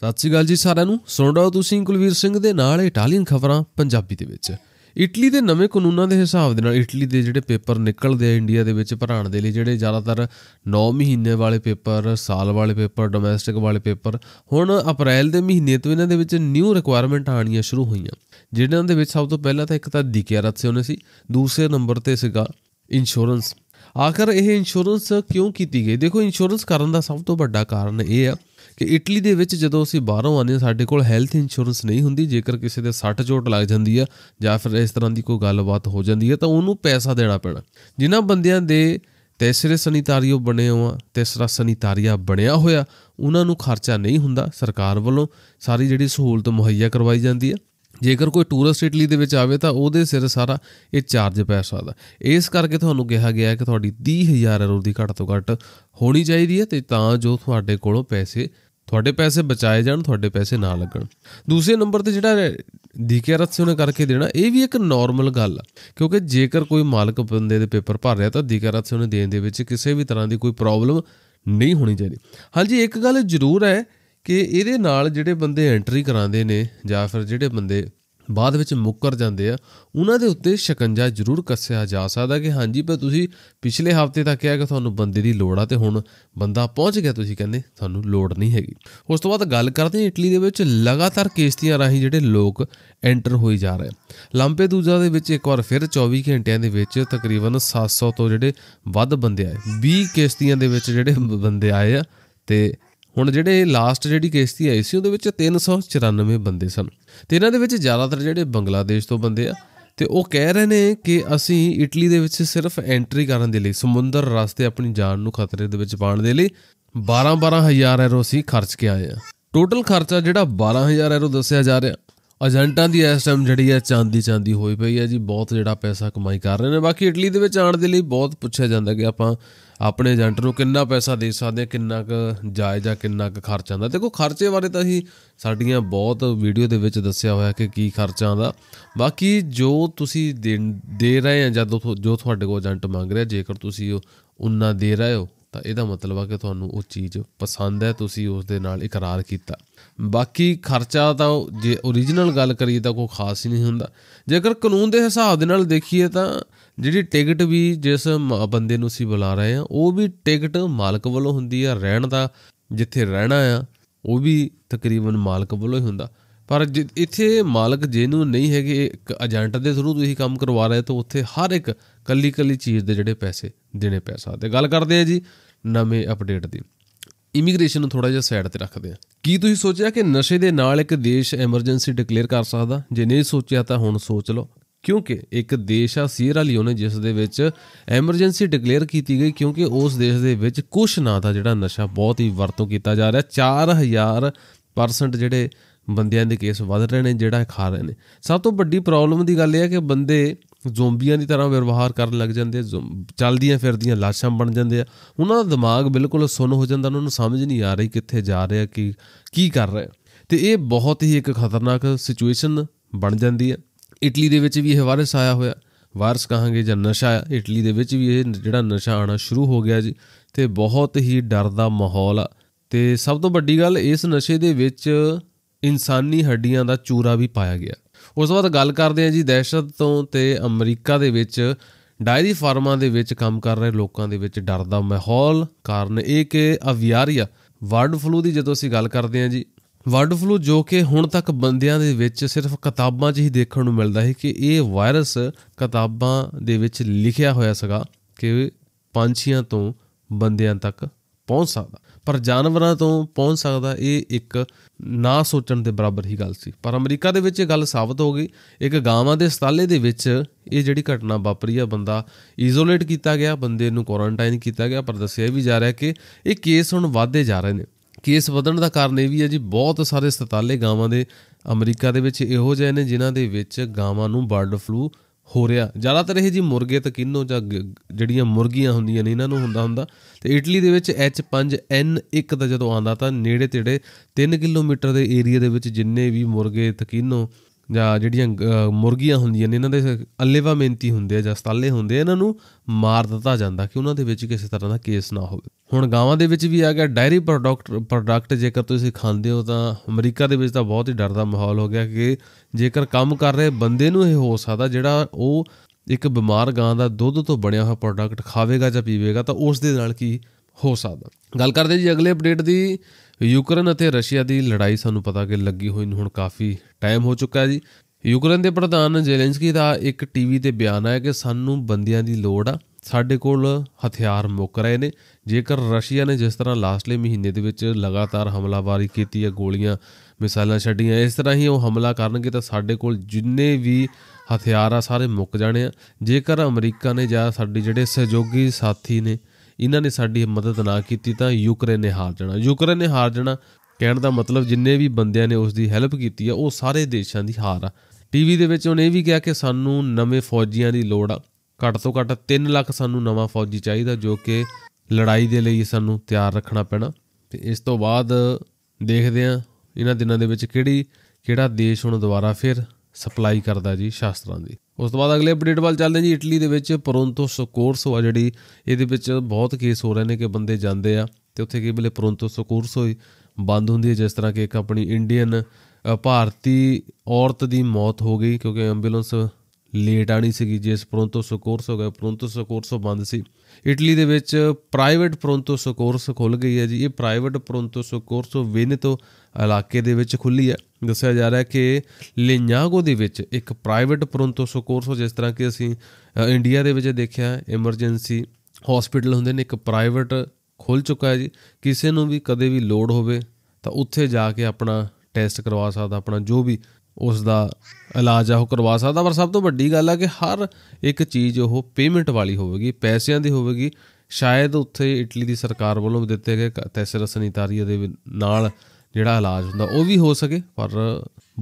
ਸਤਿ ਸ਼੍ਰੀ ਅਕਾਲ ਜੀ ਸਾਰਿਆਂ ਨੂੰ ਸੁਣ ਰਹੇ ਹੋ ਤੁਸੀਂ ਕੁਲਵੀਰ ਸਿੰਘ ਦੇ ਨਾਲ ਇਟਾਲੀਅਨ ਖਬਰਾਂ ਪੰਜਾਬੀ ਦੇ ਵਿੱਚ ਇਟਲੀ ਦੇ ਨਵੇਂ ਕਾਨੂੰਨਾਂ ਦੇ ਹਿਸਾਬ ਦੇ ਨਾਲ ਇਟਲੀ ਦੇ ਜਿਹੜੇ ਪੇਪਰ ਨਿਕਲਦੇ ਆ ਇੰਡੀਆ ਦੇ ਵਿੱਚ ਭਰਾਣ ਦੇ ਲਈ ਜਿਹੜੇ ਜ਼ਿਆਦਾਤਰ 9 ਮਹੀਨੇ ਵਾਲੇ ਪੇਪਰ ਸਾਲ ਵਾਲੇ ਪੇਪਰ ਡੋਮੈਸਟਿਕ ਵਾਲੇ ਪੇਪਰ ਹੁਣ ਅਪ੍ਰੈਲ ਦੇ ਮਹੀਨੇ ਤੋਂ ਇਹਨਾਂ ਦੇ ਵਿੱਚ ਨਿਊ ਰਿਕੁਆਇਰਮੈਂਟ ਆਣੀਆਂ ਸ਼ੁਰੂ ਹੋਈਆਂ ਜਿਨ੍ਹਾਂ ਦੇ ਵਿੱਚ ਸਭ ਤੋਂ ਪਹਿਲਾਂ ਤਾਂ ਇੱਕ ਤਾਂ ਦਿਕਿਆਰਤ ਸੀ ਉਹਨੇ ਸੀ ਦੂਸਰੇ ਨੰਬਰ ਤੇ ਸੀਗਾ ਇੰਸ਼ੋਰੈਂਸ ਆਖਰ ਇਹ ਇੰਸ਼ੋਰੈਂਸ ਕਿਉਂ ਕੀਤੀ ਗਈ ਦੇਖੋ ਇੰਸ਼ੋਰੈਂਸ ਕਰਨ ਦਾ ਸਭ ਤੋਂ ਵੱਡਾ ਕਾਰਨ ਇਹ ਆ ਕਿ ਇਟਲੀ ਦੇ ਵਿੱਚ ਜਦੋਂ ਅਸੀਂ ਬਾਹਰੋਂ ਆਉਂਦੇ ਹਾਂ ਸਾਡੇ ਕੋਲ ਹੈਲਥ ਇੰਸ਼ੋਰੈਂਸ ਨਹੀਂ ਹੁੰਦੀ ਜੇਕਰ ਕਿਸੇ ਦੇ 60 ਚੋਟ ਲੱਗ ਜਾਂਦੀ ਆ ਜਾਂ ਫਿਰ ਇਸ ਤਰ੍ਹਾਂ ਦੀ ਕੋਈ ਗੱਲਬਾਤ ਹੋ ਜਾਂਦੀ ਆ ਤਾਂ ਉਹਨੂੰ ਪੈਸਾ ਦੇਣਾ ਪੈਣਾ ਜਿਨ੍ਹਾਂ ਬੰਦਿਆਂ ਦੇ ਤੈਸਰੇ ਸਨੀਟਾਰੀਓ ਬਣੇ ਹੋਆ ਤੈਸਰਾ ਸਨੀਟਾਰੀਆ ਬਣਿਆ ਹੋਇਆ ਉਹਨਾਂ ਨੂੰ ਖਰਚਾ ਨਹੀਂ ਹੁੰਦਾ ਸਰਕਾਰ ਵੱਲੋਂ ਸਾਰੀ ਜਿਹੜੀ ਸਹੂਲਤ ਮੁਹੱਈਆ ਕਰਵਾਈ ਜਾਂਦੀ ਹੈ ਜੇਕਰ ਕੋਈ ਟੂਰਿਸਟ ਇਟਲੀ ਦੇ ਵਿੱਚ ਆਵੇ ਤਾਂ ਉਹਦੇ ਸਿਰ ਸਾਰਾ ਇਹ ਚਾਰਜ ਪੈ ਸਕਦਾ ਇਸ ਕਰਕੇ ਤੁਹਾਨੂੰ ਕਿਹਾ ਗਿਆ ਹੈ ਕਿ ਤੁਹਾਡੀ 30000 ਰੁਪਏ ਦੀ ਘੱਟ ਤੋਂ ਘੱਟ ਹੋਣੀ ਚਾਹੀਦੀ ਹੈ ਤੇ ਤਾਂ ਜੋ ਤੁਹਾਡੇ ਕੋਲੋਂ ਪੈਸੇ ਤੁਹਾਡੇ ਪੈਸੇ ਬਚਾਏ ਜਾਣ ਤੁਹਾਡੇ ਪੈਸੇ ਨਾ ਲੱਗਣ ਦੂਸਰੇ ਨੰਬਰ ਤੇ ਜਿਹੜਾ ਦੀਕੇਆਰਐਸ ਉਹਨੇ ਕਰਕੇ ਦੇਣਾ ਇਹ ਵੀ ਇੱਕ ਨਾਰਮਲ ਗੱਲ ਆ ਕਿਉਂਕਿ ਜੇਕਰ ਕੋਈ ਮਾਲਕ ਬੰਦੇ ਦੇ ਪੇਪਰ ਭਰ ਰਿਹਾ ਤਾਂ ਦੀਕੇਆਰਐਸ ਉਹਨੇ ਦੇਣ ਦੇ ਵਿੱਚ ਕਿਸੇ ਵੀ ਤਰ੍ਹਾਂ ਦੀ ਕੋਈ ਪ੍ਰੋਬਲਮ ਨਹੀਂ ਹੋਣੀ ਚਾਹੀਦੀ ਹਾਂਜੀ ਇੱਕ ਗੱਲ ਜ਼ਰੂਰ ਹੈ ਕਿ ਇਹਦੇ ਨਾਲ ਜਿਹੜੇ ਬੰਦੇ ਐਂਟਰੀ ਕਰਾਉਂਦੇ ਨੇ ਜਾਂ ਫਿਰ ਜਿਹੜੇ ਬੰਦੇ ਬਾਅਦ ਵਿੱਚ ਮੁੱਕਰ ਜਾਂਦੇ ਆ ਉਹਨਾਂ ਦੇ ਉੱਤੇ ਸ਼ਿਕੰਜਾ ਜ਼ਰੂਰ ਕੱਸਿਆ ਜਾ ਸਕਦਾ ਕਿ ਹਾਂਜੀ ਪਰ ਤੁਸੀਂ ਪਿਛਲੇ ਹਫਤੇ ਤੱਕ ਕਿਹਾ ਕਿ ਤੁਹਾਨੂੰ ਬੰਦੇ ਦੀ ਲੋੜ ਆ ਤੇ ਹੁਣ ਬੰਦਾ ਪਹੁੰਚ ਗਿਆ ਤੁਸੀਂ ਕਹਿੰਦੇ ਤੁਹਾਨੂੰ ਲੋੜ ਨਹੀਂ ਹੈਗੀ ਉਸ ਤੋਂ ਬਾਅਦ ਗੱਲ ਕਰਦੇ ਹਾਂ ਇਟਲੀ ਦੇ ਵਿੱਚ ਲਗਾਤਾਰ ਕਿਸ਼ਤੀਆਂ ਰਾਹੀਂ ਜਿਹੜੇ ਲੋਕ ਐਂਟਰ ਹੋਈ ਜਾ ਰਹੇ ਦੂਜਾ ਦੇ ਵਿੱਚ ਇੱਕ ਵਾਰ ਫਿਰ 24 ਘੰਟਿਆਂ ਦੇ ਵਿੱਚ ਤਕਰੀਬਨ 700 ਤੋਂ ਜਿਹੜੇ ਵੱਧ ਬੰਦੇ ਆਏ 20 ਕਿਸ਼ਤੀਆਂ ਦੇ ਵਿੱਚ ਜਿਹੜੇ ਬੰਦੇ ਆਏ ਆ ਤੇ ਹੁਣ ਜਿਹੜੇ ਲਾਸਟ ਜਿਹੜੀ ਕੇਸਤੀ ਆਈ ਸੀ ਉਹਦੇ ਵਿੱਚ 394 ਬੰਦੇ ਸਨ ਤੇ ਇਹਨਾਂ ਦੇ ਵਿੱਚ ਜ਼ਿਆਦਾਤਰ ਜਿਹੜੇ ਬੰਗਲਾਦੇਸ਼ ਤੋਂ ਬੰਦੇ ਆ ਤੇ ਉਹ ਕਹਿ ਰਹੇ ਨੇ ਕਿ ਅਸੀਂ ਇਟਲੀ ਦੇ ਵਿੱਚ ਸਿਰਫ ਐਂਟਰੀ ਕਰਨ ਦੇ ਲਈ ਸਮੁੰਦਰ ਰਸਤੇ ਆਪਣੀ ਜਾਨ ਨੂੰ ਖਤਰੇ ਦੇ ਵਿੱਚ ਪਾਉਣ ਦੇ ਲਈ 12-12000 ਐਰੋ ਸੀ ਖਰਚ ਕੇ ਆਏ ਆ ਟੋਟਲ ਖਰਚਾ ਜਿਹੜਾ 12000 ਐਰੋ ਦੱਸਿਆ ਜਾ ਰਿਹਾ ਏਜੰਟਾਂ ਦੀ ਇਸ ਟਾਈਮ ਜਿਹੜੀ ਹੈ ਚਾਂਦੀ ਚਾਂਦੀ ਹੋਈ ਪਈ ਹੈ ਜੀ ਬਹੁਤ ਜਿਹੜਾ ਪੈਸਾ ਕਮਾਈ ਕਰ ਰਹੇ ਨੇ ਬਾਕੀ ਇਟਲੀ ਦੇ ਵਿੱਚ ਆਣ ਦੇ ਲਈ ਬਹੁਤ ਪੁੱਛਿਆ ਜਾਂਦਾ ਕਿ ਆਪਾਂ ਆਪਣੇ ਏਜੰਟ ਨੂੰ ਕਿੰਨਾ ਪੈਸਾ ਦੇ ਸਕਦੇ ਕਿੰਨਾ ਕੁ ਜਾਇਜ਼ ਆ ਕਿੰਨਾ ਕੁ ਖਰਚ ਆਉਂਦਾ ਦੇਖੋ ਖਰਚੇ ਬਾਰੇ ਤਾਂ ਅਸੀਂ ਸਾਡੀਆਂ ਬਹੁਤ ਵੀਡੀਓ ਦੇ ਵਿੱਚ ਦੱਸਿਆ ਹੋਇਆ ਕਿ ਕੀ ਖਰਚਾ ਆਉਂਦਾ ਬਾਕੀ ਜੋ ਤੁਸੀਂ ਦੇ ਰਹੇ ਆ ਜਾਂ ਜੋ ਤੁਹਾਡੇ ਕੋਲ ਏਜੰਟ ਮੰਗ ਰਿਹਾ ਜੇਕਰ ਤੁਸੀਂ ਉਹ ਉਹਨਾਂ ਦੇ ਰਹੇ ਹੋ ਤਾਂ ਇਹਦਾ ਮਤਲਬ ਆ ਕਿ ਤੁਹਾਨੂੰ ਉਹ ਚੀਜ਼ ਪਸੰਦ ਹੈ ਤੁਸੀਂ ਉਸ ਦੇ ਨਾਲ ਇਕਰਾਰ ਕੀਤਾ ਬਾਕੀ ਖਰਚਾ ਤਾਂ ਜੇ origignal ਗੱਲ ਕਰੀਏ ਤਾਂ ਕੋਈ ਖਾਸ ਹੀ ਨਹੀਂ ਹੁੰਦਾ ਜੇਕਰ ਕਾਨੂੰਨ ਦੇ ਹਿਸਾਬ ਦੇ ਨਾਲ ਦੇਖੀਏ ਤਾਂ ਜਿਹੜੀ ਟਿਕਟ ਵੀ ਜਿਸ ਬੰਦੇ ਨੂੰ ਅਸੀਂ ਬੁਲਾ ਰਹੇ ਆ ਉਹ ਵੀ ਟਿਕਟ ਮਾਲਕ ਵੱਲੋਂ ਹੁੰਦੀ ਆ ਰਹਿਣ ਦਾ ਜਿੱਥੇ ਰਹਿਣਾ ਆ ਉਹ ਵੀ ਤਕਰੀਬਨ ਮਾਲਕ ਵੱਲੋਂ ਹੀ ਹੁੰਦਾ ਪਰ ਇੱਥੇ ਮਾਲਕ ਜਿਹਨੂੰ ਨਹੀਂ ਹੈਗੇ ਇੱਕ ਏਜੰਟ ਦੇ ਥਰੂ ਤੁਸੀਂ ਕੰਮ ਕਰਵਾ ਰਹੇ ਤਾਂ ਉੱਥੇ ਹਰ ਇੱਕ ਕੱਲੀ ਕੱਲੀ ਚੀਜ਼ ਦੇ ਜਿਹੜੇ ਪੈਸੇ ਦੇਣੇ ਪੈ ਸਕਦੇ ਗੱਲ ਕਰਦੇ ਆ ਜੀ ਨਵੇਂ ਅਪਡੇਟ ਦੀ ਇਮੀਗ੍ਰੇਸ਼ਨ ਨੂੰ ਥੋੜਾ ਜਿਹਾ ਸਾਈਡ ਤੇ ਰੱਖਦੇ ਆ ਕੀ ਤੁਸੀਂ ਸੋਚਿਆ ਕਿ ਨਸ਼ੇ ਦੇ ਨਾਲ ਇੱਕ ਦੇਸ਼ ਐਮਰਜੈਂਸੀ ਡਿਕਲੇਅਰ ਕਰ ਸਕਦਾ ਜੇ ਨਹੀਂ ਸੋਚਿਆ ਤਾਂ ਹੁਣ ਸੋਚ ਲਓ ਕਿਉਂਕਿ ਇੱਕ ਦੇਸ਼ ਆ ਸੀਰਾ ਲਿਓਨੇ ਜਿਸ ਦੇ ਵਿੱਚ ਐਮਰਜੈਂਸੀ ਡਿਕਲੇਅਰ ਕੀਤੀ ਗਈ ਕਿਉਂਕਿ ਉਸ ਦੇਸ਼ ਦੇ ਵਿੱਚ ਕੁਛ ਨਾ ਦਾ ਜਿਹੜਾ ਨਸ਼ਾ ਬਹੁਤ ਹੀ ਵਰਤੋਂ ਕੀਤਾ ਜਾ ਰਿਹਾ 4000 ਪਰਸੈਂਟ ਜਿਹੜੇ ਬੰਦਿਆਂ ਦੇ ਕੇਸ ਵੱਧ ਰਹੇ ਨੇ ਜਿਹੜਾ ਖਾ ਰਹੇ ਨੇ ਸਭ ਤੋਂ ਵੱਡੀ ਪ੍ਰੋਬਲਮ ਦੀ ਗੱਲ ਇਹ ਹੈ ਕਿ ਬੰਦੇ ਜ਼ੋਂਬੀਆਂ ਦੀ ਤਰ੍ਹਾਂ ਵਿਵਹਾਰ ਕਰਨ ਲੱਗ ਜਾਂਦੇ ਚੱਲਦੀਆਂ ਫਿਰਦੀਆਂ ਲਾਸ਼ਾਂ ਬਣ ਜਾਂਦੇ ਆ ਉਹਨਾਂ ਦਾ ਦਿਮਾਗ ਬਿਲਕੁਲ ਸੁੰਨ ਹੋ ਜਾਂਦਾ ਉਹਨਾਂ ਨੂੰ ਸਮਝ ਨਹੀਂ ਆ ਰਹੀ ਕਿੱਥੇ ਜਾ ਰਿਹਾ ਕੀ ਕੀ ਕਰ ਰਿਹਾ ਤੇ ਇਹ ਬਹੁਤ ਹੀ ਇੱਕ ਖਤਰਨਾਕ ਸਿਚੁਏਸ਼ਨ ਬਣ ਜਾਂਦੀ ਹੈ ਇਟਲੀ ਦੇ ਵਿੱਚ ਵੀ ਇਹ ਵਾਇਰਸ ਆਇਆ ਹੋਇਆ ਵਾਇਰਸ ਕਹਾਂਗੇ ਜਾਂ ਨਸ਼ਾ ਇਟਲੀ ਦੇ ਵਿੱਚ ਵੀ ਇਹ ਜਿਹੜਾ ਨਸ਼ਾ ਆਣਾ ਸ਼ੁਰੂ ਹੋ ਗਿਆ ਜੀ ਤੇ ਬਹੁਤ ਹੀ ਡਰ ਦਾ ਮਾਹੌਲ ਆ ਤੇ ਸਭ ਤੋਂ ਵੱਡੀ ਗੱਲ ਇਸ ਨਸ਼ੇ ਦੇ ਵਿੱਚ ਇਨਸਾਨੀ ਹੱਡੀਆਂ ਦਾ ਚੂਰਾ ਵੀ ਪਾਇਆ ਗਿਆ ਉਸ ਤੋਂ ਬਾਅਦ ਗੱਲ ਕਰਦੇ ਹਾਂ ਜੀ ਦਹਿਸ਼ਤ ਤੋਂ ਤੇ ਅਮਰੀਕਾ ਦੇ ਵਿੱਚ ਡਾਇਰੀ ਫਾਰਮਾਂ ਦੇ ਵਿੱਚ ਕੰਮ ਕਰ ਰਹੇ ਲੋਕਾਂ ਦੇ ਵਿੱਚ ਡਰ ਦਾ ਮਾਹੌਲ ਕਾਰਨ ਇਹ ਕਿ ਅਵਿਆਰੀਆ ਵਰਡ ਫਲੂ ਦੀ ਜਦੋਂ ਅਸੀਂ ਗੱਲ ਕਰਦੇ ਹਾਂ ਜੀ ਵਰਡ ਫਲੂ ਜੋ ਕਿ ਹੁਣ ਤੱਕ ਬੰਦਿਆਂ ਦੇ ਵਿੱਚ ਸਿਰਫ ਕਿਤਾਬਾਂ 'ਚ ਹੀ ਦੇਖਣ ਨੂੰ ਮਿਲਦਾ ਹੈ ਕਿ ਇਹ ਵਾਇਰਸ ਕਿਤਾਬਾਂ ਦੇ ਵਿੱਚ ਲਿਖਿਆ ਹੋਇਆ ਸੀਗਾ ਕਿ ਪੰਛੀਆਂ ਤੋਂ ਬੰਦਿਆਂ ਤੱਕ ਪਹੁੰਚ ਸਕਦਾ ਪਰ ਜਾਨਵਰਾਂ ਤੋਂ ਪਹੁੰਚ ਸਕਦਾ ਇਹ ਇੱਕ ਨਾ ਸੋਚਣ ਦੇ ਬਰਾਬਰ ਹੀ ਗੱਲ ਸੀ ਪਰ ਅਮਰੀਕਾ ਦੇ ਵਿੱਚ ਇਹ ਗੱਲ ਸਾਬਤ ਹੋ ਗਈ ਇੱਕ ਗਾਵਾਂ ਦੇ ਸਤਾਲੇ ਦੇ ਵਿੱਚ ਇਹ ਜਿਹੜੀ ਘਟਨਾ ਵਾਪਰੀ ਆ ਬੰਦਾ ਇਜ਼ੋਲੇਟ ਕੀਤਾ ਗਿਆ ਬੰਦੇ ਨੂੰ ਕੁਆਰੰਟਾਈਨ ਕੀਤਾ ਗਿਆ ਪਰ ਦੱਸਿਆ ਵੀ ਜਾ ਰਿਹਾ ਕਿ ਇਹ ਕੇਸ ਹੁਣ ਵਧਦੇ ਜਾ ਰਹੇ ਨੇ ਕੇਸ ਵਧਣ ਦਾ ਕਾਰਨ ਇਹ ਵੀ ਹੈ ਜੀ ਬਹੁਤ ਸਾਰੇ ਸਤਾਲੇ ਗਾਵਾਂ ਦੇ ਅਮਰੀਕਾ ਦੇ ਵਿੱਚ ਇਹੋ ਜਿਹੇ ਨੇ ਜਿਨ੍ਹਾਂ ਦੇ ਵਿੱਚ ਗਾਵਾਂ ਨੂੰ ਬਰਡ ਫਲੂ ਹੋ ਰਿਹਾ ਜ਼ਿਆਦਾਤਰ ਇਹ ਜੀ ਮੁਰਗੇ ਤਕਿਨੋ ਜਾਂ ਜਿਹੜੀਆਂ ਮੁਰਗੀਆਂ ਹੁੰਦੀਆਂ ਨੇ ਇਹਨਾਂ ਨੂੰ ਹੁੰਦਾ ਹੁੰਦਾ ਤੇ ਇਟਲੀ ਦੇ ਵਿੱਚ H5N1 ਦਾ ਜਦੋਂ ਆਂਦਾ ਤਾਂ ਨੇੜੇ ਤੇੜੇ 3 ਕਿਲੋਮੀਟਰ ਦੇ ਏਰੀਆ ਦੇ ਵਿੱਚ ਜਿੰਨੇ ਵੀ ਮੁਰਗੇ ਤਕਿਨੋ ਜਾਂ ਜਿਹੜੀਆਂ ਮੁਰਗੀਆਂ ਹੁੰਦੀਆਂ ਨੇ ਇਹਨਾਂ ਦੇ ਅੱਲੇਵਾ ਮਿਹਨਤੀ ਹੁੰਦੇ ਆ ਜਾਂ ਸਤਾਲੇ ਹੁੰਦੇ ਆ ਇਹਨਾਂ ਨੂੰ ਮਾਰ ਦਿੱਤਾ ਜਾਂਦਾ ਕਿ ਉਹਨਾਂ ਦੇ ਵਿੱਚ ਕਿਸੇ ਤਰ੍ਹਾਂ ਦਾ ਕੇਸ ਨਾ ਹੋਵੇ ਹੁਣ ਗਾਵਾਂ ਦੇ ਵਿੱਚ ਵੀ ਆ ਗਿਆ ਡਾਇਰੀ ਪ੍ਰੋਡਕਟ ਪ੍ਰੋਡਕਟ ਜੇਕਰ ਤੁਸੀਂ ਖਾਂਦੇ ਹੋ ਤਾਂ ਅਮਰੀਕਾ ਦੇ ਵਿੱਚ ਤਾਂ ਬਹੁਤ ਹੀ ਡਰ ਦਾ ਮਾਹੌਲ ਹੋ ਗਿਆ ਕਿ ਜੇਕਰ ਕੰਮ ਕਰ ਰਹੇ ਬੰਦੇ ਨੂੰ ਇਹ ਹੋ ਸਕਦਾ ਜਿਹੜਾ ਉਹ ਇੱਕ ਬਿਮਾਰ ਗਾਂ ਦਾ ਦੁੱਧ ਤੋਂ ਬਣਿਆ ਹੋਇਆ ਪ੍ਰੋਡਕਟ ਖਾਵੇਗਾ ਜਾਂ ਪੀਵੇਗਾ ਤਾਂ ਉਸ ਦੇ ਨਾਲ ਕੀ ਹੋ ਸਕਦਾ ਗੱਲ ਕਰਦੇ ਜੀ ਅਗਲੇ ਅਪਡੇਟ ਦੀ ਯੂਕਰੇਨ ਅਤੇ ਰਸ਼ੀਆ ਦੀ ਲੜਾਈ ਸਾਨੂੰ ਪਤਾ ਕਿ ਲੱਗੀ ਹੋਈ ਨੂੰ ਹੁਣ ਕਾਫੀ ਟਾਈਮ ਹੋ ਚੁੱਕਾ ਹੈ ਜੀ ਯੂਕਰੇਨ ਦੇ ਪ੍ਰਧਾਨ ਜ਼ੈਲੈਂਸਕੀ ਦਾ ਇੱਕ ਟੀਵੀ ਤੇ ਬਿਆਨ ਆਇਆ ਕਿ ਸਾਨੂੰ ਬੰਦਿਆਂ ਦੀ ਲੋੜ ਆ ਸਾਡੇ ਕੋਲ ਹਥਿਆਰ ਮੁੱਕ ਰਹੇ ਨੇ ਜੇਕਰ ਰਸ਼ੀਆ ਨੇ ਜਿਸ ਤਰ੍ਹਾਂ ਲਾਸਟਲੇ ਮਹੀਨੇ ਦੇ ਵਿੱਚ ਲਗਾਤਾਰ ਹਮਲਾਵਾਰੀ ਕੀਤੀ ਹੈ ਗੋਲੀਆਂ ਮਿਸਾਲਾਂ ਛੱਡੀਆਂ ਇਸ ਤਰ੍ਹਾਂ ਹੀ ਉਹ ਹਮਲਾ ਕਰਨਗੇ ਤਾਂ ਸਾਡੇ ਕੋਲ ਜਿੰਨੇ ਵੀ ਹਥਿਆਰ ਆ ਸਾਰੇ ਮੁੱਕ ਜਾਣੇ ਆ ਜੇਕਰ ਅਮਰੀਕਾ ਨੇ ਜਾਂ ਸਾਡੇ ਜਿਹੜੇ ਸਹਿਯੋਗੀ ਸਾਥੀ ਨੇ ਇਹਨਾਂ ਨੇ ਸਾਡੀ ਮਦਦ ਨਾ ਕੀਤੀ ਤਾਂ ਯੂਕਰੇਨ ਨੇ ਹਾਰ ਜਾਣਾ ਯੂਕਰੇਨ ਨੇ ਹਾਰ ਜਾਣਾ ਕਹਿਣ ਦਾ ਮਤਲਬ ਜਿੰਨੇ ਵੀ ਬੰਦਿਆਂ ਨੇ ਉਸ ਦੀ ਹੈਲਪ ਕੀਤੀ ਆ ਉਹ ਸਾਰੇ ਦੇਸ਼ਾਂ ਦੀ ਹਾਰ ਆ ਟੀਵੀ ਦੇ ਵਿੱਚ ਉਹਨੇ ਇਹ ਵੀ ਕਿਹਾ ਕਿ ਸਾਨੂੰ ਨਵੇਂ ਫੌਜੀਆਂ ਦੀ ਲੋੜ ਆ ਘੱਟ ਤੋਂ ਘੱਟ 3 ਲੱਖ ਸਾਨੂੰ ਨਵਾਂ ਫੌਜੀ ਚਾਹੀਦਾ ਜੋ ਕਿ ਲੜਾਈ ਦੇ ਲਈ ਸਾਨੂੰ ਤਿਆਰ ਰੱਖਣਾ ਪੈਣਾ ਤੇ ਇਸ ਤੋਂ ਬਾਅਦ ਦੇਖਦੇ ਆ ਇਹਨਾਂ ਦਿਨਾਂ ਦੇ ਵਿੱਚ ਕਿਹੜੀ ਕਿਹੜਾ ਦੇਸ਼ ਹੁਣ ਦੁਬਾਰਾ ਫਿਰ ਸਪਲਾਈ ਕਰਦਾ ਜੀ ਸ਼ਾਸਤਰਾਂ ਦੀ ਉਸ ਤੋਂ ਬਾਅਦ ਅਗਲੇ ਅਪਡੇਟ ਵੱਲ ਚੱਲਦੇ ਜੀ ਇਟਲੀ ਦੇ ਵਿੱਚ ਪਰੋਂਤੋ ਸਕੋਰਸੋ ਆ ਜਿਹੜੀ ਇਹਦੇ ਵਿੱਚ ਬਹੁਤ ਕੇਸ ਹੋ ਰਹੇ ਨੇ ਕਿ ਬੰਦੇ ਜਾਂਦੇ ਆ ਤੇ ਉੱਥੇ ਕੀ ਬਲੇ ਪਰੋਂਤੋ ਸਕੋਰਸੋ ਬੰਦ ਹੁੰਦੀ ਹੈ ਜਿਸ ਤਰ੍ਹਾਂ ਕਿ ਇੱਕ ਆਪਣੀ ਇੰਡੀਅਨ ਭਾਰਤੀ ਔਰਤ ਦੀ ਮੌਤ ਹੋ ਗਈ ਕਿਉਂਕਿ ਐਂਬੂਲੈਂਸ ਲੇਟ ਆਣੀ ਸੀਗੀ ਜਿਸ ਪਰੋਂਤੋ ਸਕੋਰਸ ਹੋ ਗਿਆ ਪਰੋਂਤੋ ਸਕੋਰਸ ਬੰਦ ਸੀ ਇਟਲੀ ਦੇ ਵਿੱਚ ਪ੍ਰਾਈਵੇਟ ਪਰੋਂਤੋ ਸਕੋਰਸ ਖੁੱਲ ਗਈ ਹੈ ਜੀ ਇਹ ਪ੍ਰਾਈਵੇਟ ਪਰੋਂਤੋ ਸਕੋਰਸ ਵੇਨੇ ਤੋਂ ਇਲਾਕੇ ਦੇ ਵਿੱਚ ਖੁੱਲੀ ਹੈ ਦੱਸਿਆ ਜਾ ਰਿਹਾ ਹੈ ਕਿ ਲਿੰਯਾਗੋ ਦੇ ਵਿੱਚ ਇੱਕ ਪ੍ਰਾਈਵੇਟ ਪ੍ਰੋਂਟੋਸੋ ਕੋਰਸ ਜਿਸ ਤਰ੍ਹਾਂ ਕਿ ਅਸੀਂ ਇੰਡੀਆ ਦੇ ਵਿੱਚ ਦੇਖਿਆ ਐਮਰਜੈਂਸੀ ਹਸਪੀਟਲ ਹੁੰਦੇ ਨੇ ਇੱਕ ਪ੍ਰਾਈਵੇਟ ਖੁੱਲ ਚੁੱਕਾ ਹੈ ਜੀ ਕਿਸੇ ਨੂੰ ਵੀ ਕਦੇ ਵੀ ਲੋੜ ਹੋਵੇ ਤਾਂ ਉੱਥੇ ਜਾ ਕੇ ਆਪਣਾ ਟੈਸਟ ਕਰਵਾ ਸਕਦਾ ਆਪਣਾ ਜੋ ਵੀ ਉਸ ਦਾ ਇਲਾਜ ਆ ਉਹ ਕਰਵਾ ਸਕਦਾ ਪਰ ਸਭ ਤੋਂ ਵੱਡੀ ਗੱਲ ਆ ਕਿ ਹਰ ਇੱਕ ਚੀਜ਼ ਉਹ ਪੇਮੈਂਟ ਵਾਲੀ ਹੋਵੇਗੀ ਪੈਸਿਆਂ ਦੀ ਹੋਵੇਗੀ ਸ਼ਾਇਦ ਉੱਥੇ ਇਟਲੀ ਦੀ ਸਰਕਾਰ ਵੱਲੋਂ ਦਿੱਤੇ ਗਏ ਤੈਸਰ ਸਨੀਤਾਰੀਆ ਦੇ ਨਾਲ ਜਿਹੜਾ ਇਲਾਜ ਹੁੰਦਾ ਉਹ ਵੀ ਹੋ ਸਕੇ ਪਰ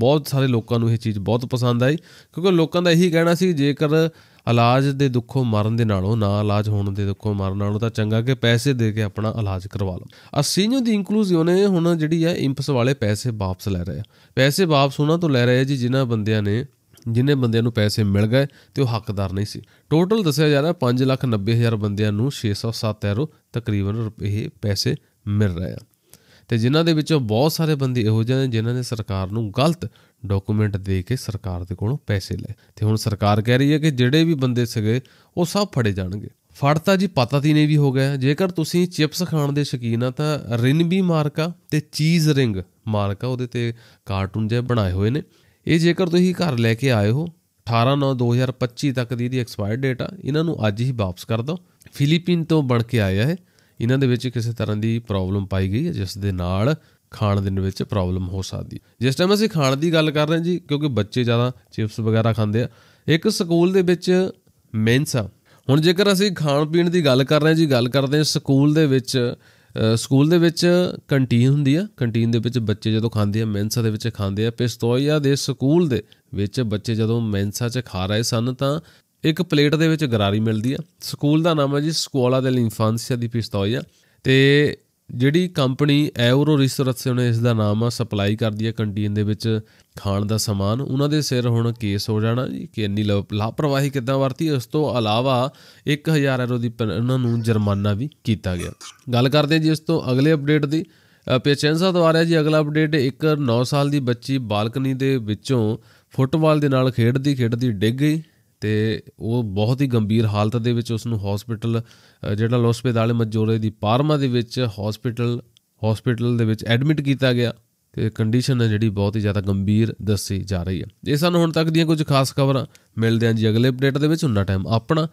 ਬਹੁਤ ਸਾਰੇ ਲੋਕਾਂ ਨੂੰ ਇਹ ਚੀਜ਼ ਬਹੁਤ ਪਸੰਦ ਆਈ ਕਿਉਂਕਿ ਲੋਕਾਂ ਦਾ ਇਹੀ ਕਹਿਣਾ ਸੀ ਜੇਕਰ ਇਲਾਜ ਦੇ ਦੁੱਖੋਂ ਮਰਨ ਦੇ ਨਾਲੋਂ ਨਾ ਇਲਾਜ ਹੋਣ ਦੇ ਦੁੱਖੋਂ ਮਰਨ ਨਾਲੋਂ ਤਾਂ ਚੰਗਾ ਕਿ ਪੈਸੇ ਦੇ ਕੇ ਆਪਣਾ ਇਲਾਜ ਕਰਵਾ ਲਓ ਅਸੀਨੋ ਦੀ ਨੇ ਹੁਣ ਜਿਹੜੀ ਹੈ ਇੰਪਸ ਵਾਲੇ ਪੈਸੇ ਵਾਪਸ ਲੈ ਰਹੇ ਆ ਪੈਸੇ ਵਾਪਸ ਉਹਨਾਂ ਤੋਂ ਲੈ ਰਹੇ ਆ ਜੀ ਜਿਨ੍ਹਾਂ ਬੰਦਿਆਂ ਨੇ ਜਿਨ੍ਹਾਂ ਬੰਦਿਆਂ ਨੂੰ ਪੈਸੇ ਮਿਲ ਗਏ ਤੇ ਉਹ ਹੱਕਦਾਰ ਨਹੀਂ ਸੀ ਟੋਟਲ ਦੱਸਿਆ ਜਾ ਰਿਹਾ 590000 ਬੰਦਿਆਂ ਨੂੰ 607 ਰੁਪਏ ਤਕਰੀਬਨ ਇਹ ਪੈਸੇ ਮਿਲ ਰਹੇ ਆ ਤੇ ਜਿਨ੍ਹਾਂ ਦੇ ਵਿੱਚੋਂ ਬਹੁਤ ਸਾਰੇ ਬੰਦੇ ਇਹੋ ਜਿਹੇ ਨੇ ਜਿਨ੍ਹਾਂ ਨੇ ਸਰਕਾਰ ਨੂੰ ਗਲਤ ਡਾਕੂਮੈਂਟ ਦੇ ਕੇ ਸਰਕਾਰ ਦੇ ਕੋਲੋਂ ਪੈਸੇ ਲਏ ਤੇ ਹੁਣ ਸਰਕਾਰ ਕਹਿ ਰਹੀ ਹੈ ਕਿ ਜਿਹੜੇ ਵੀ ਬੰਦੇ ਸਗੇ ਉਹ ਸਭ ਫੜੇ ਜਾਣਗੇ ਫੜਤਾ ਜੀ ਪਤਾ ਤੀ ਨਹੀਂ ਵੀ ਹੋ ਗਿਆ ਜੇਕਰ ਤੁਸੀਂ ਚਿਪਸ ਖਾਣ ਦੇ ਸ਼ਕੀਨ ਆ ਤਾਂ ਵੀ ਮਾਰਕਾ ਤੇ ਚੀਜ਼ ਰਿੰਗ ਮਾਰਕਾ ਉਹਦੇ ਤੇ ਕਾਰਟੂਨ ਜੇ ਬਣਾਏ ਹੋਏ ਨੇ ਇਹ ਜੇਕਰ ਤੁਸੀਂ ਘਰ ਲੈ ਕੇ ਆਏ ਹੋ 18/9/2025 ਤੱਕ ਦੀ ਇਹਦੀ ਐਕਸਪਾਇਰ ਡੇਟ ਆ ਇਹਨਾਂ ਨੂੰ ਅੱਜ ਹੀ ਵਾਪਸ ਕਰ ਦਿਓ ਫਿਲੀਪੀਨ ਤੋਂ ਬਣ ਕੇ ਆਇਆ ਹੈ ਇਹਨਾਂ ਦੇ ਵਿੱਚ ਕਿਸੇ ਤਰ੍ਹਾਂ ਦੀ ਪ੍ਰੋਬਲਮ ਪਾਈ ਗਈ ਹੈ ਜਿਸ ਦੇ ਨਾਲ ਖਾਣ ਦੇ ਵਿੱਚ ਪ੍ਰੋਬਲਮ ਹੋ ਸਕਦੀ ਹੈ ਜਿਸ ਟਾਈਮ ਅਸੀਂ ਖਾਣ ਦੀ ਗੱਲ ਕਰ ਰਹੇ ਹਾਂ ਜੀ ਕਿਉਂਕਿ ਬੱਚੇ ਜ਼ਿਆਦਾ ਚਿਪਸ ਵਗੈਰਾ ਖਾਂਦੇ ਆ ਇੱਕ ਸਕੂਲ ਦੇ ਵਿੱਚ ਮੈਂਸ ਆ ਹੁਣ ਜੇਕਰ ਅਸੀਂ ਖਾਣ ਪੀਣ ਦੀ ਗੱਲ ਕਰ ਰਹੇ ਜੀ ਗੱਲ ਕਰਦੇ ਹਾਂ ਸਕੂਲ ਦੇ ਵਿੱਚ ਸਕੂਲ ਦੇ ਵਿੱਚ ਕੰਟੀਨ ਹੁੰਦੀ ਆ ਕੰਟੀਨ ਦੇ ਵਿੱਚ ਬੱਚੇ ਜਦੋਂ ਖਾਂਦੇ ਆ ਮੈਂਸਾ ਦੇ ਵਿੱਚ ਖਾਂਦੇ ਆ ਪਿਸਤੌਇਆ ਦੇ ਸਕੂਲ ਦੇ ਵਿੱਚ ਬੱਚੇ ਜਦੋਂ ਮੈਂਸਾ 'ਚ ਖਾ ਰਹੇ ਸਨ ਤਾਂ ਇੱਕ ਪਲੇਟ ਦੇ ਵਿੱਚ ਗਰਾਰੀ ਮਿਲਦੀ ਆ ਸਕੂਲ ਦਾ ਨਾਮ ਹੈ ਜੀ ਸਕੋਲਾ ਦੇ ਇਨਫਾਂਸੀਆ ਦੀ ਪਿਸਤੌਇਆ ਤੇ ਜਿਹੜੀ ਕੰਪਨੀ ਐਵਰੋ ਰਿਸਰਚ ਨੇ ਇਸ ਦਾ ਨਾਮ ਆ ਸਪਲਾਈ ਕਰਦੀ ਆ ਕੰਟੀਨ ਦੇ ਵਿੱਚ ਖਾਣ ਦਾ ਸਮਾਨ ਉਹਨਾਂ ਦੇ ਸਿਰ ਹੁਣ ਕੇਸ ਹੋ ਜਾਣਾ ਜੀ ਕਿ ਇੰਨੀ ਲਾਪਰਵਾਹੀ ਕਿੱਦਾਂ ਵਰਤੀ ਉਸ ਤੋਂ ਇਲਾਵਾ 1000 ਐਰੋ ਦੀ ਉਹਨਾਂ ਨੂੰ ਜੁਰਮਾਨਾ ਵੀ ਕੀਤਾ ਗਿਆ ਗੱਲ ਕਰਦੇ ਹਾਂ ਜੀ ਇਸ ਤੋਂ ਅਗਲੇ ਅਪਡੇਟ ਦੀ ਪੇਚੈਂਸਾ ਦੁਆਰਾ ਜੀ ਅਗਲਾ ਅਪਡੇਟ ਇੱਕ 9 ਸਾਲ ਦੀ ਬੱਚੀ ਬਾਲਕਨੀ ਦੇ ਵਿੱਚੋਂ ਫੁੱਟਬਾਲ ਦੇ ਨਾਲ ਖੇਡਦੀ ਖੇਡਦੀ ਡਿੱਗ ਗਈ ਤੇ ਉਹ ਬਹੁਤ ਹੀ ਗੰਭੀਰ ਹਾਲਤ ਦੇ ਵਿੱਚ ਉਸ ਨੂੰ ਹਸਪੀਟਲ ਜਿਹੜਾ ਲੋਸਪੇਦਾਲੇ ਪੈਦਾਲੇ ਮਜੋਰੇ ਦੀ ਪਾਰਮਾ ਦੇ ਵਿੱਚ ਹਸਪੀਟਲ ਹਸਪੀਟਲ ਦੇ ਵਿੱਚ ਐਡਮਿਟ ਕੀਤਾ ਗਿਆ ਤੇ ਕੰਡੀਸ਼ਨ ਹੈ ਜਿਹੜੀ ਬਹੁਤ ਹੀ ਜ਼ਿਆਦਾ ਗੰਭੀਰ ਦੱਸੀ ਜਾ ਰਹੀ ਹੈ ਇਹ ਸਾਨੂੰ ਹੁਣ ਤੱਕ ਦੀਆਂ ਕੁਝ ਖਾਸ ਖਬਰਾਂ ਮਿਲਦੇ ਆਂ ਜੀ ਅਗਲੇ ਅਪਡੇਟ ਦੇ ਵਿੱਚ ਹੁੰਦਾ ਟਾਈਮ ਆਪਣਾ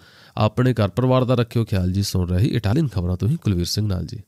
ਆਪਣੇ ਘਰ ਪਰਿਵਾਰ ਦਾ ਰੱਖਿਓ ਖਿਆਲ ਜੀ ਸੁਣ ਰਹੀ ਇਟਾਲੀਅਨ ਖਬਰਾਂ ਤੋਂ ਹੀ ਕੁਲਵੀਰ ਸਿੰਘ ਨਾਲ ਜੀ